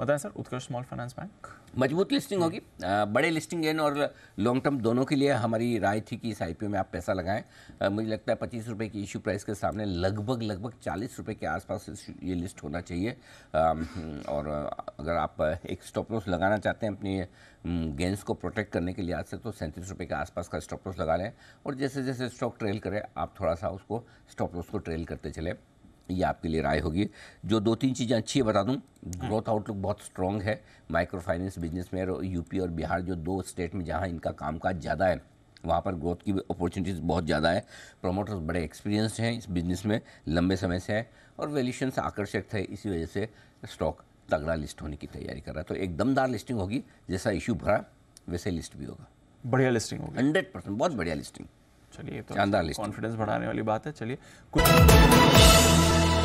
बताएं sir Utkarsh small finance bank मजबूत listing होगी बड़े लिस्टिंग गेन और लॉन्ग टर्म दोनों के लिए हमारी राय थी कि इस आई में आप पैसा लगाएं मुझे लगता है पच्चीस रुपये की इशू प्राइस के सामने लगभग लगभग चालीस रुपये के आसपास ये लिस्ट होना चाहिए और अगर आप एक स्टॉप लॉस लगाना चाहते हैं अपनी गेंस को प्रोटेक्ट करने के लिहाज से तो सैंतीस रुपये के आसपास का स्टॉप लॉस लगा लें और जैसे जैसे स्टॉक ट्रेल करें आप थोड़ा सा उसको स्टॉप लॉस को ट्रेल करते चले ये आपके लिए राय होगी जो दो तीन चीज़ें अच्छी है बता दूं ग्रोथ हाँ। आउटलुक बहुत स्ट्रॉन्ग है माइक्रो फाइनेंस बिजनेस में यूपी और बिहार जो दो स्टेट में जहां इनका कामकाज ज़्यादा है वहाँ पर ग्रोथ की अपॉर्चुनिटीज़ बहुत ज़्यादा है प्रोमोटर्स बड़े एक्सपीरियंस हैं इस बिज़नेस में लंबे समय से हैं और वैल्यूशन आकर्षक थे इसी वजह से स्टॉक तगड़ा लिस्ट होने की तैयारी कर रहा है तो एक दमदार लिस्टिंग होगी जैसा इशू भरा वैसे लिस्ट भी होगा बढ़िया लिस्टिंग होगी हंड्रेड परसेंट बहुत बढ़िया लिस्टिंग चलिए तो कॉन्फिडेंस बढ़ाने वाली बात है चलिए कुछ